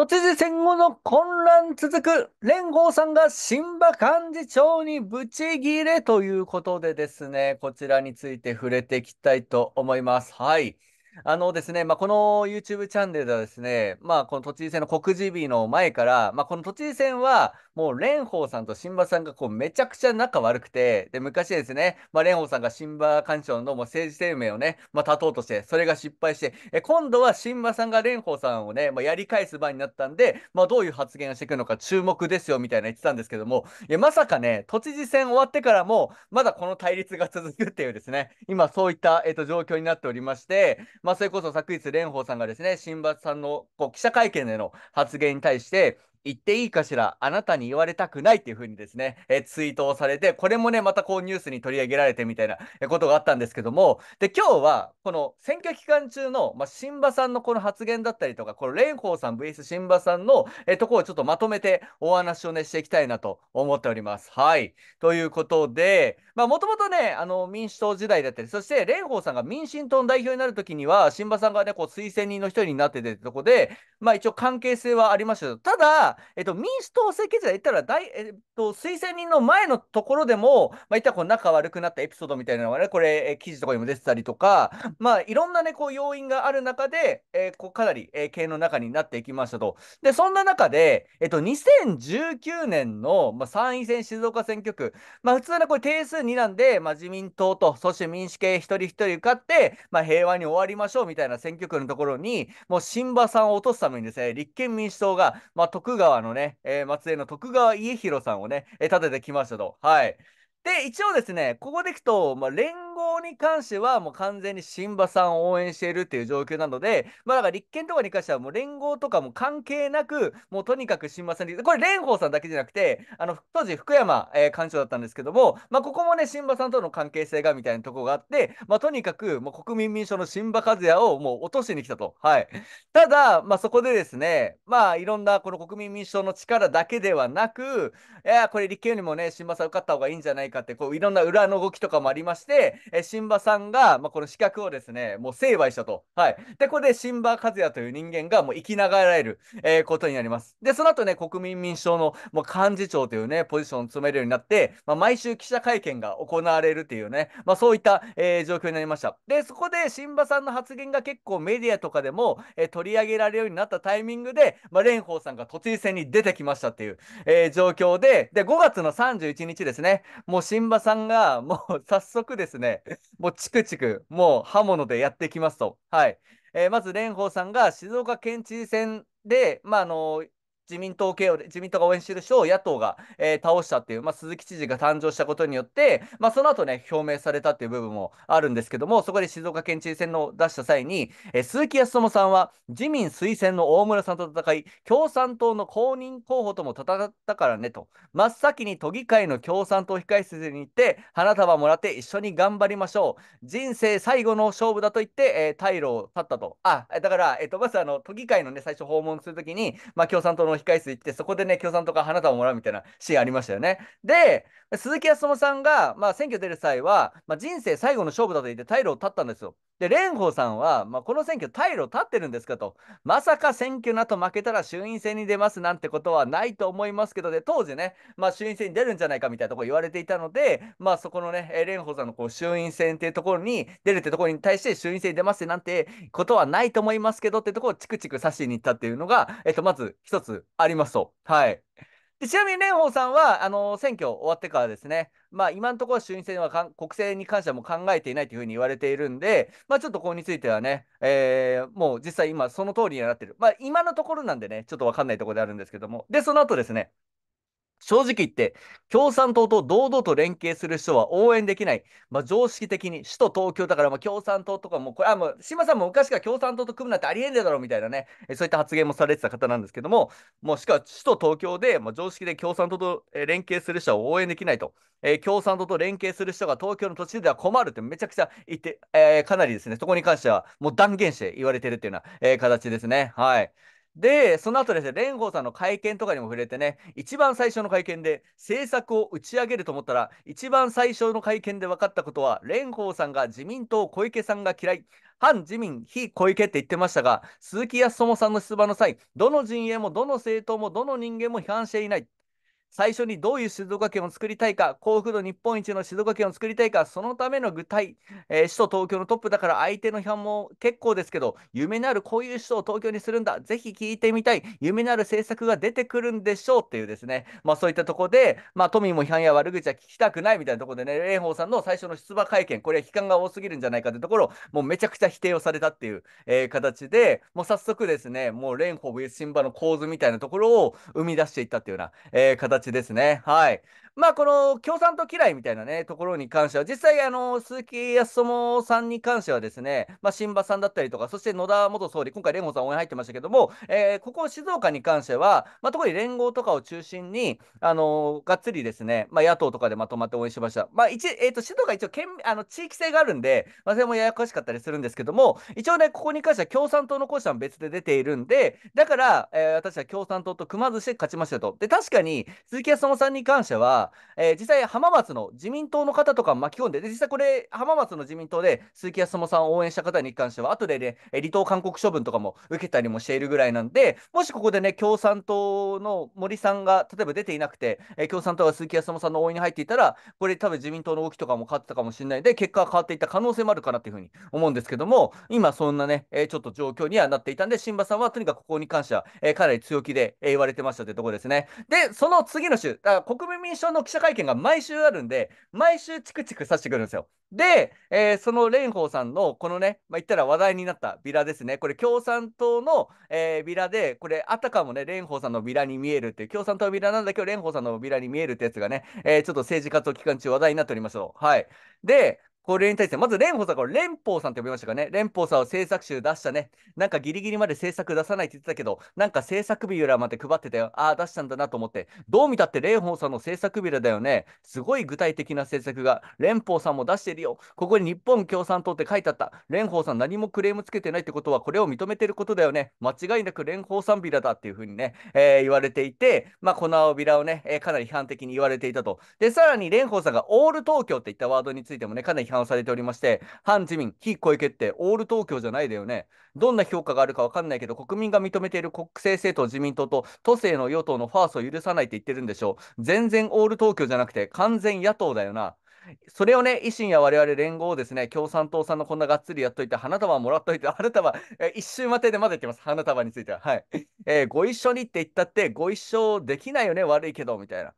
都知事選後の混乱続く、連合さんが新馬幹事長にブチギレということでですね、こちらについて触れていきたいと思います。はい。あのですね、まあ、この YouTube チャンネルではですね、まあ、この都知事選の告示日の前から、まあ、この都知事選は、もう蓮舫さんと新馬さんがこうめちゃくちゃ仲悪くて、で昔ですね、まあ、蓮舫さんが新馬事長のもう政治生命をね、まあ、立とうとして、それが失敗して、え今度は新馬さんが蓮舫さんをね、まあ、やり返す場になったんで、まあ、どういう発言をしていくるのか注目ですよみたいな言ってたんですけども、いやまさかね、都知事選終わってからも、まだこの対立が続くっていうですね、今そういった、えっと状況になっておりまして、ままあ、それこそ昨日蓮舫さんがですね、新橋さんのこう記者会見での発言に対して、言っていいかしらあなたに言われたくないっていう風にですね、えツイートをされて、これもね、またこうニュースに取り上げられてみたいなことがあったんですけども、で、今日は、この選挙期間中の、まあ、新馬さんのこの発言だったりとか、この蓮舫さん VS 新馬さんの、えとこをちょっとまとめてお話をね、していきたいなと思っております。はい。ということで、まあ、もともとね、あの、民主党時代だったり、そして蓮舫さんが民進党の代表になるときには、新馬さんがね、こう推薦人の一人になっててとこで、まあ一応関係性はありましたただ、えっと、民主党政権時代、言ったら大、えっと、推薦人の前のところでも、まあ、いったこう仲悪くなったエピソードみたいなのがね、これ、え記事とかにも出てたりとか、まあ、いろんなね、こう、要因がある中で、えー、こうかなり、えー、経営の中になっていきましたと。で、そんな中で、えっと、2019年の、まあ、参院選静岡選挙区、まあ、普通のこれ定数2なんで、まあ、自民党と、そして民主系一人一人受かって、まあ、平和に終わりましょうみたいな選挙区のところに、もう新馬さんを落とすためにですね、立憲民主党が、まあ、徳川のね、えー、松江の徳川家広さんをね、えー、建ててきましたと。はい。で、一応ですね、ここでいくと、まあ、連合に関しては、もう完全に新馬さんを応援しているっていう状況なので、まあ、だから立憲とかに関しては、もう連合とかも関係なく、もうとにかく新馬さんに、これ、蓮舫さんだけじゃなくて、あの当時、福山、えー、幹事長だったんですけども、まあ、ここもね、新馬さんとの関係性がみたいなとこがあって、まあ、とにかく、もう国民民主党の新馬和也をもう落としに来たと。はい、ただ、まあ、そこでですね、まあ、いろんなこの国民民主党の力だけではなく、いや、これ、立憲よりもね、新馬さん受かった方がいいんじゃないか。かってこういろんな裏の動きとかもありまして、えー、シンバさんが、まあ、この資格をですねもう成敗したと。はい、でここでシンバ和也という人間がもう生きながらえる、えー、ことになります。でその後ね国民民主党のもう幹事長というねポジションを務めるようになって、まあ、毎週記者会見が行われるというね、まあ、そういった、えー、状況になりました。でそこでシンバさんの発言が結構メディアとかでも、えー、取り上げられるようになったタイミングで、まあ、蓮舫さんが都知事選に出てきましたっていう、えー、状況でで5月の31日ですねももう新馬さんが、もう早速ですね、もうチクチク、もう刃物でやっていきますと。はい。えー、まず蓮舫さんが静岡県知事選で、まあ、あの自民党系を、自民党が応援している人を野党が、えー、倒したっていう、まあ、鈴木知事が誕生したことによって、まあ、その後ね、表明されたっていう部分もあるんですけども、そこで静岡県知事選の出した際に、えー、鈴木康友さんは自民推薦の大村さんと戦い、共産党の公認候補とも戦ったからねと、真っ先に都議会の共産党控室に行って、花束もらって一緒に頑張りましょう。人生最後の勝負だと言って、えー、退路を立ったと。あ、だから、えっ、ー、と、まずあの、都議会のね、最初訪問するときに、まあ、共産党の控室行って、そこでね、共産党から花束をもらうみたいなシーンありましたよね。で、鈴木康夫さんが、まあ、選挙出る際は、まあ、人生最後の勝負だと言って、退路を断ったんですよ。で、蓮舫さんは、まあ、この選挙、退路を断ってるんですかと、まさか選挙なと負けたら衆院選に出ますなんてことはないと思いますけど、で、当時ね、まあ、衆院選に出るんじゃないかみたいなところ言われていたので、まあ、そこのね、蓮舫さんのこう衆院選っていうところに出るってところに対して、衆院選に出ますなんてことはないと思いますけどってところをチクチク刺しに行ったっていうのが、えっと、まず一つありますと。はい。でちなみに蓮舫さんはあの選挙終わってからですね、まあ、今のところ衆院選は国政に関してはもう考えていないというふうに言われているんで、まあ、ちょっとここについてはね、えー、もう実際今その通りにはなってる、まあ、今のところなんでね、ちょっと分かんないところであるんですけども、で、その後ですね、正直言って、共産党と堂々と連携する人は応援できない。まあ、常識的に、首都東京だから、共産党とかも、これ、あ、もう、島さんも昔から共産党と組むなんてありえねえだろ、みたいなね、そういった発言もされてた方なんですけども、もう、しか、首都東京で、まあ、常識で共産党と連携する人は応援できないと。えー、共産党と連携する人が東京の土地では困るってめちゃくちゃ言って、えー、かなりですね、そこに関しては、もう断言して言われてるっていうような、えー、形ですね。はい。で、その後ですね、蓮舫さんの会見とかにも触れてね、一番最初の会見で政策を打ち上げると思ったら、一番最初の会見で分かったことは、蓮舫さんが自民党小池さんが嫌い、反自民、非小池って言ってましたが、鈴木康友さんの出馬の際、どの陣営もどの政党もどの人間も批判していない。最初にどういう静岡県を作りたいか、幸福度日本一の静岡県を作りたいか、そのための具体、えー、首都東京のトップだから相手の批判も結構ですけど、夢のあるこういう首都を東京にするんだ、ぜひ聞いてみたい、夢のある政策が出てくるんでしょうっていうですね、まあ、そういったところで、まあ、都民も批判や悪口は聞きたくないみたいなところでね、蓮舫さんの最初の出馬会見、これは批判が多すぎるんじゃないかというところ、もうめちゃくちゃ否定をされたっていう、えー、形で、もう早速ですね、もう蓮舫新馬の構図みたいなところを生み出していったっていうような、えー、形ですね。はい。まあ、この共産党嫌いみたいなね、ところに関しては、実際、あの、鈴木康友さんに関してはですね、まあ、新馬さんだったりとか、そして野田元総理、今回、連合さん応援入ってましたけども、えー、ここ静岡に関しては、まあ、特に連合とかを中心に、あの、がっつりですね、まあ、野党とかでまとまって応援しました。まあ、一、えっ、ー、と、静岡一応、県、あの、地域性があるんで、まあ、それもややこしかったりするんですけども、一応ね、ここに関しては共産党の候補者は別で出ているんで、だから、えー、私は共産党と組まずして勝ちましたと。で、確かに、鈴木康友さんに関しては、えー、実際浜松の自民党の方とか巻き込んで、で実際これ浜松の自民党で鈴木康友さんを応援した方に関しては、後でね、離党勧告処分とかも受けたりもしているぐらいなんで、もしここでね、共産党の森さんが例えば出ていなくて、えー、共産党が鈴木康友さんの応援に入っていたら、これ多分自民党の動きとかも変わってたかもしれないんで、結果が変わっていった可能性もあるかなっていうふうに思うんですけども、今そんなね、えー、ちょっと状況にはなっていたんで、新馬さんはとにかくここに関しては、えー、かなり強気で、えー、言われてましたってとこですね。で、その次次の週、だから国民民主党の記者会見が毎週あるんで、毎週チクチクさせてくるんですよ。で、えー、その蓮舫さんの、このね、まあ、言ったら話題になったビラですね、これ、共産党の、えー、ビラで、これ、あたかもね、蓮舫さんのビラに見えるっていう、共産党のビラなんだけど、蓮舫さんのビラに見えるってやつがね、えー、ちょっと政治活動期間中、話題になっておりましょう。はい。で、これに対して、まず蓮舫さん、これ蓮舫さんって呼びましたかね。蓮舫さんは制作集出したね。なんかギリギリまで制作出さないって言ってたけど、なんか制作ビューラーまで配ってたよ。ああ、出したんだなと思って。どう見たって蓮舫さんの制作ビューラーだよね。すごい具体的な制作が。蓮舫さんも出してるよ。ここに日本共産党って書いてあった。蓮舫さん何もクレームつけてないってことは、これを認めてることだよね。間違いなく蓮舫さんビラだっていうふうにね、えー、言われていて、まあ、この青ビラをね、えー、かなり批判的に言われていたと。で、さらに蓮舫さんがオール東京って言ったワードについてもね、かなり批判されておりまして、反自民、非小池って、オール東京じゃないだよね。どんな評価があるか分かんないけど、国民が認めている国政政党、自民党と、都政の与党のファーストを許さないって言ってるんでしょう。全然オール東京じゃなくて、完全野党だよな。それをね、維新や我々連合をですね、共産党さんのこんながっつりやっといて、花束もらっといて、花束、え一周待てでまだ言ってます、花束については。はい。えー、ご一緒にって言ったって、ご一緒できないよね、悪いけど、みたいな。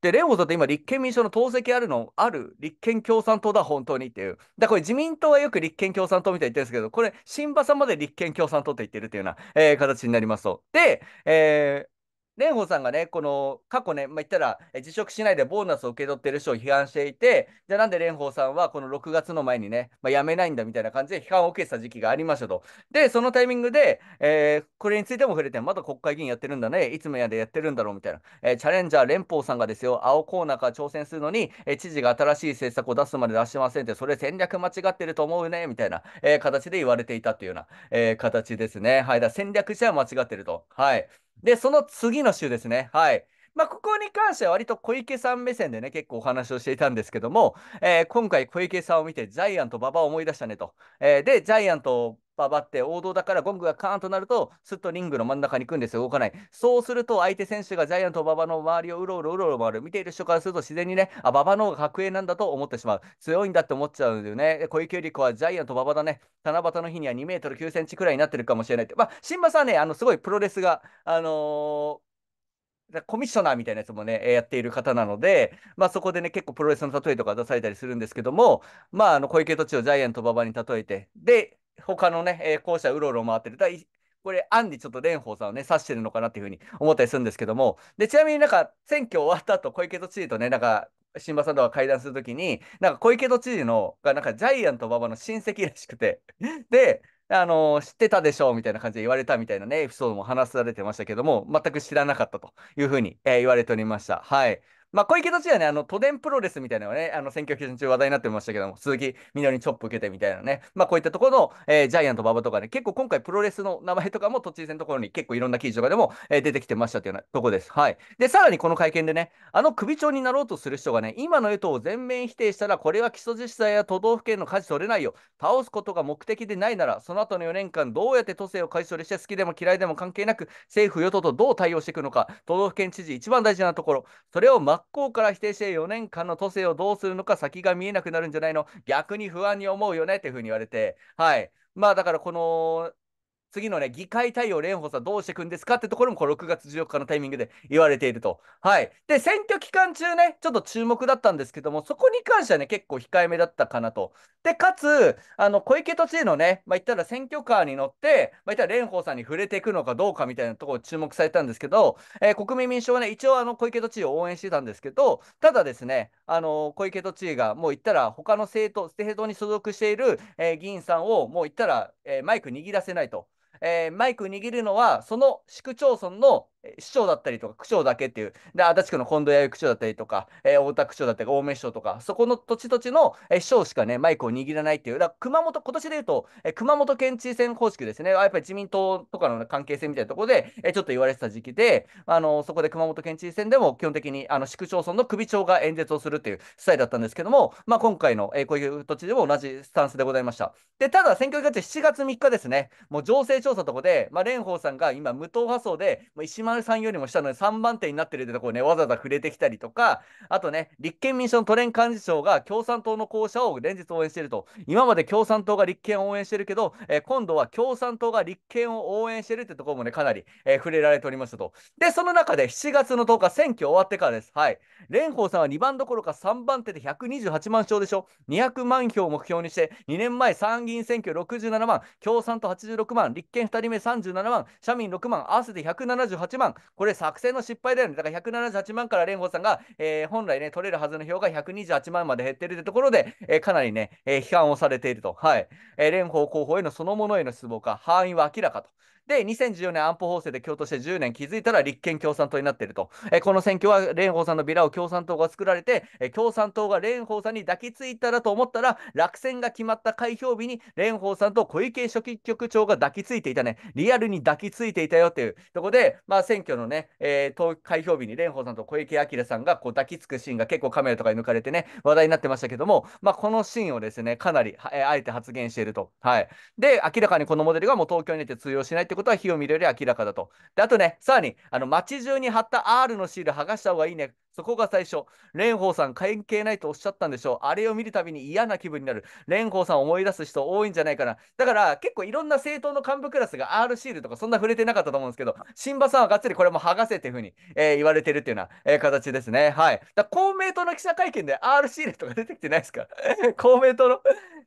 で、蓮舫さんって今、立憲民主党の党籍あるの、ある立憲共産党だ、本当にっていう。だこれ自民党はよく立憲共産党みたいに言ってるんですけど、これ、新馬さんまで立憲共産党って言ってるっていうような、えー、形になりますと。で、えー、蓮舫さんがね、この過去ね、まあ、言ったら辞職しないでボーナスを受け取ってる人を批判していて、じゃあなんで蓮舫さんはこの6月の前にね、まあ、辞めないんだみたいな感じで批判を受けてた時期がありましたと。で、そのタイミングで、えー、これについても触れて、まだ国会議員やってるんだね、いつもやでやってるんだろうみたいな、えー、チャレンジャー蓮舫さんがですよ、青コーナーから挑戦するのに、えー、知事が新しい政策を出すまで出しませんって、それ戦略間違ってると思うね、みたいな、えー、形で言われていたというような、え形ですね。はい、だ戦略じは間違ってると。はい。で、その次の週ですね。はい。まあ、ここに関しては割と小池さん目線でね、結構お話をしていたんですけども、えー、今回小池さんを見て、ジャイアント馬場を思い出したねと。えー、で、ジャイアント馬場って王道だからゴングがカーンとなると、すっとリングの真ん中に行くんですよ、動かない。そうすると、相手選手がジャイアント馬場の周りをうろうろうろうろ回る。見ている人からすると自然にね、あ、馬場の方が格上なんだと思ってしまう。強いんだって思っちゃうんだよね。小池百合子はジャイアント馬場だね。七夕の日には2メートル9センチくらいになってるかもしれないって。まあ、新馬さんね、あの、すごいプロレスが、あのーコミッショナーみたいなやつもね、やっている方なので、まあ、そこでね、結構プロレスの例えとか出されたりするんですけども、まあ、あの小池都知をジャイアント馬場に例えて、で、他のね、えー、校舎うろうろ回ってる。これ、アデにちょっと蓮舫さんをね、指してるのかなっていうふうに思ったりするんですけども、で、ちなみになんか、選挙終わった後、小池都知事とね、なんか、新馬さんとは会談するときに、なんか小池都知事のが、なんかジャイアント馬場の親戚らしくて、で、あの、知ってたでしょうみたいな感じで言われたみたいなね、エピソードも話されてましたけども、全く知らなかったというふうに、えー、言われておりました。はい。まあ、小池都知事はね、あの、都電プロレスみたいなのがね、あの、選挙基準中話題になってましたけども、鈴木みのりにチョップ受けてみたいなね、まあ、こういったところの、えー、ジャイアント馬場とかね、結構今回プロレスの名前とかも都知事選のところに結構いろんな記事とかでも、えー、出てきてましたというようなとこです。はい。で、さらにこの会見でね、あの首長になろうとする人がね、今の与党を全面否定したら、これは基礎自治体や都道府県の舵取れないよ。倒すことが目的でないなら、その後の4年間、どうやって都政を解消して好きでも嫌いでも関係なく、政府与党とどう対応していくのか、都道府県知事一番大事なところ、それをま学校向から否定して4年間の都政をどうするのか先が見えなくなるんじゃないの逆に不安に思うよねっていうふうに言われて、はい。まあだからこの次のね、議会対応、蓮舫さんどうしていくんですかってところも、この6月14日のタイミングで言われていると。はい。で、選挙期間中ね、ちょっと注目だったんですけども、そこに関してはね、結構控えめだったかなと。で、かつ、あの、小池都知事のね、まあ、言ったら選挙カーに乗って、まあ、言ったら蓮舫さんに触れていくのかどうかみたいなところを注目されたんですけど、えー、国民民主党はね、一応あの、小池都知事を応援してたんですけど、ただですね、あの、小池都知事が、もう言ったら、他の政党、政党に所属している、えー、議員さんを、もう言ったら、えー、マイク握らせないと。えー、マイク握るのはその市区町村の市長だったりとか区長だけっていう、で足立区の近藤弥生区長だったりとか、えー、大田区長だったり、青梅市長とか、そこの土地土地の、えー、市長しかね、マイクを握らないっていう、だ熊本、今年で言うと、えー、熊本県知事選方式ですね、やっぱり自民党とかの、ね、関係性みたいなところで、えー、ちょっと言われてた時期で、あのそこで熊本県知事選でも基本的にあの市区町村の首長が演説をするっていうスタイルだったんですけども、まあ、今回の、えー、こういう土地でも同じスタンスでございました。で、ただ選挙期間中7月3日ですね、もう情勢調査とこで、まあ、蓮舫さんが今無党派層で、もう石丸丸さんよりも下の、3番手になってるってところね、わざわざ触れてきたりとか、あとね、立憲民主党の都連幹事長が共産党の候補者を連日応援していると、今まで共産党が立憲を応援してるけど、えー、今度は共産党が立憲を応援してるってところもね、かなり、えー、触れられておりましたと。で、その中で7月の10日、選挙終わってからです。はい。蓮舫さんは2番どころか3番手で128万票でしょ。200万票を目標にして、2年前参議院選挙67万、共産党86万、立憲2人目37万、社民6万、合わせて178万178万、これ作戦の失敗だよね。だから178万から蓮舫さんが、えー、本来ね、取れるはずの票が128万まで減ってるってところで、えー、かなりね、えー、批判をされていると。はい。えー、蓮舫候補へのそのものへの失望か、範囲は明らかと。で、2014年安保法制で共闘して10年気づいたら立憲共産党になっていると。えこの選挙は蓮舫さんのビラを共産党が作られて、え共産党が蓮舫さんに抱きついたらと思ったら、落選が決まった開票日に蓮舫さんと小池書記局長が抱きついていたね。リアルに抱きついていたよっていうところで、まあ、選挙のね、えー、開票日に蓮舫さんと小池晃さんがこう抱きつくシーンが結構カメラとかに抜かれてね、話題になってましたけども、まあ、このシーンをですね、かなり、えー、あえて発言していると。はい。で、明らかにこのモデルがもう東京に出て通用しないってことは火を見るより明らかだと。で、あとね、さらに、あの、街中に貼った R のシール剥がした方がいいね。そこが最初。蓮舫さん関係ないとおっしゃったんでしょう。あれを見るたびに嫌な気分になる。蓮舫さんを思い出す人多いんじゃないかな。だから結構いろんな政党の幹部クラスが R シールとかそんな触れてなかったと思うんですけど、新馬さんはがっつりこれも剥がせっていうふうに、えー、言われてるっていうような、えー、形ですね。はい。だ公明党の記者会見で R シールとか出てきてないですか 公明党の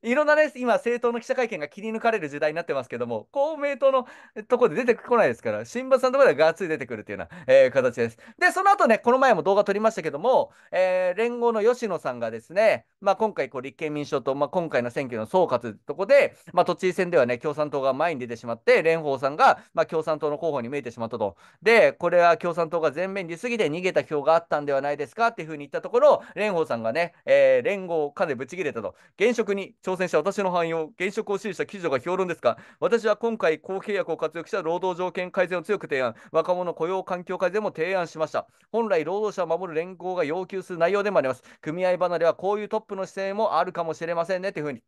いろんなね、今、政党の記者会見が切り抜かれる時代になってますけども、公明党のところで出てこないですから、新聞さんのところでがっつり出てくるっていうような、えー、形です。で、その後ね、この前も動画撮りましたけども、えー、連合の吉野さんがですね、まあ、今回こう、立憲民主党と、まあ、今回の選挙の総括とこで、まあ、都知事選ではね、共産党が前に出てしまって、蓮舫さんが、まあ、共産党の候補に見えてしまったと。で、これは共産党が前面に出すぎて逃げた票があったんではないですかっていうふうに言ったところ、蓮舫さんがね、えー、連合をかなりぶち切れたと。現職に挑戦した私の範囲を現職を支持した記事が評論ですが、私は今回、公契約を活用した労働条件改善を強く提案、若者雇用環境改善も提案しました。本来、労働者を守る連合が要求する内容でもあります。組合離れはこういうトップの姿勢もあるかもしれませんねというふうに。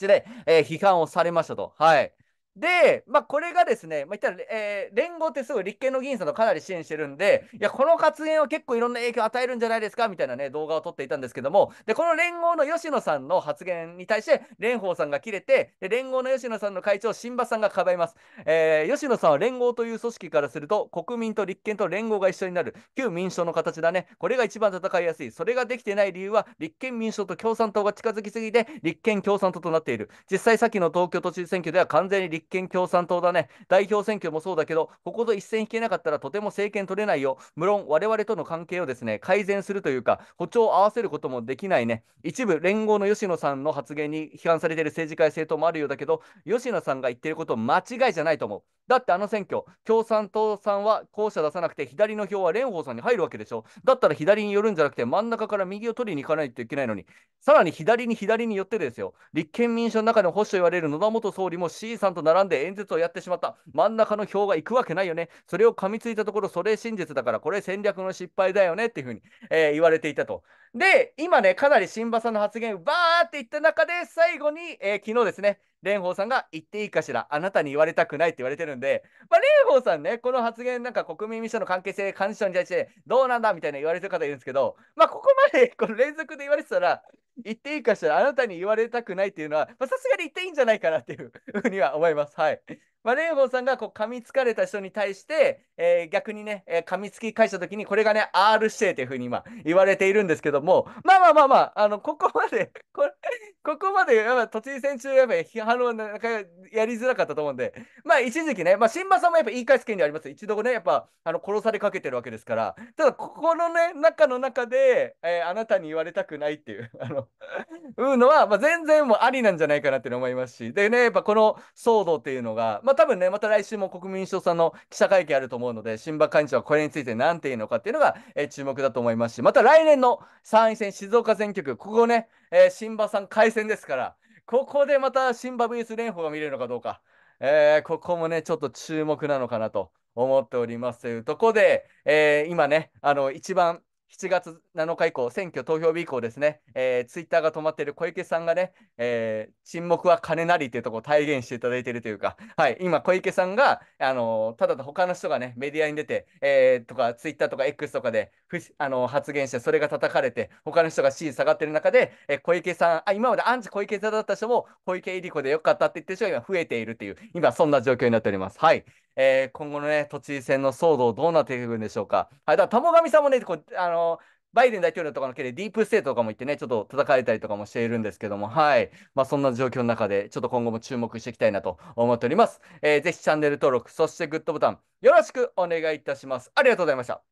で、えー、批判をされましたと。はい。で、まあ、これがですね、まあ、言ったら、えー、連合ってすごい立憲の議員さんとかなり支援してるんで、いや、この発言は結構いろんな影響を与えるんじゃないですかみたいなね、動画を撮っていたんですけども、で、この連合の吉野さんの発言に対して、蓮舫さんが切れて、で、連合の吉野さんの会長、新馬さんがかばいます。えー、吉野さんは連合という組織からすると、国民と立憲と連合が一緒になる、旧民主党の形だね。これが一番戦いやすい。それができてない理由は、立憲民主党と共産党が近づきすぎて、立憲共産党となっている。実際、さっきの東京都知事選挙では完全に立立憲共産党だね。代表選挙もそうだけど、ここぞ一線引けなかったらとても政権取れないよ。無論、我々との関係をですね、改善するというか、歩調を合わせることもできないね。一部、連合の吉野さんの発言に批判されている政治家や政党もあるようだけど、吉野さんが言ってること間違いじゃないと思う。だってあの選挙、共産党さんは後者出さなくて、左の票は蓮舫さんに入るわけでしょ。だったら左に寄るんじゃなくて、真ん中から右を取りに行かないといけないのに、さらに左に左に寄ってですよ、立憲民主の中の保守と言われる野田元総理も C さんと並並んで演説をやってしまった。真ん中の票が行くわけないよね。それを噛みついたところ、それ真実だから、これ戦略の失敗だよねっていうふうに、えー、言われていたと。で、今ね、かなり新馬さんの発言、バーって言った中で、最後に、えー、昨日ですね、蓮舫さんが言っていいかしら、あなたに言われたくないって言われてるんで、まあ、蓮舫さんね、この発言、なんか国民民主党の関係性、幹事長に対して、どうなんだみたいな言われてる方いるんですけど、まあ、ここまでこの連続で言われてたら、言っていいかしら、あなたに言われたくないっていうのは、さすがに言っていいんじゃないかなっていうふうには思います。はい。まあ、蓮舫さんがこう噛みつかれた人に対して、えー、逆にね、えー、噛みつき返した時に、これがね、R 指定というふうに今言われているんですけども、まあまあまあまあ、あの、ここまで、これ、ここまで、やっぱ、都知事選中、やっぱ、批判の、なんか、やりづらかったと思うんで、まあ、一時期ね、まあ、新馬さんもやっぱ言い返す権利あります。一度ね、やっぱ、あの、殺されかけてるわけですから、ただ、ここのね、中の中で、えー、あなたに言われたくないっていう、あの、うのは、まあ、全然もうありなんじゃないかなって思いますし、でね、やっぱ、この騒動っていうのが、まああ多分ね、また来週も国民主党さんの記者会見あると思うので、新馬事長はこれについて何て言うのかっていうのが、えー、注目だと思いますし、また来年の参院選静岡選挙区、ここね、えー、新馬さん改選ですから、ここでまた新馬 VS 連邦が見れるのかどうか、えー、ここもね、ちょっと注目なのかなと思っておりますというところで、えー、今ね、あの一番7月7日以降、選挙投票日以降ですね、えー、ツイッターが止まっている小池さんがね、えー、沈黙は金なりというところを体現していただいているというか、はい、今、小池さんが、あのー、ただ他の人がね、メディアに出て、えー、とか、ツイッターとか X とかでふあのー、発言して、それが叩かれて、他の人が支持下がってる中で、えー、小池さんあ、今までアンチ小池さんだった人も、小池入合子でよかったって言ってる人が今増えているという、今、そんな状況になっております。はい。えー、今後のね、都知事選の騒動、どうなっていくんでしょうか。はい、だから、玉神さんもね、こうあのバイデン大統領とかの件でディープステートとかも行ってね、ちょっと叩かれたりとかもしているんですけども、はい。まあ、そんな状況の中で、ちょっと今後も注目していきたいなと思っております。えー、ぜひチャンネル登録、そしてグッドボタン、よろしくお願いいたします。ありがとうございました。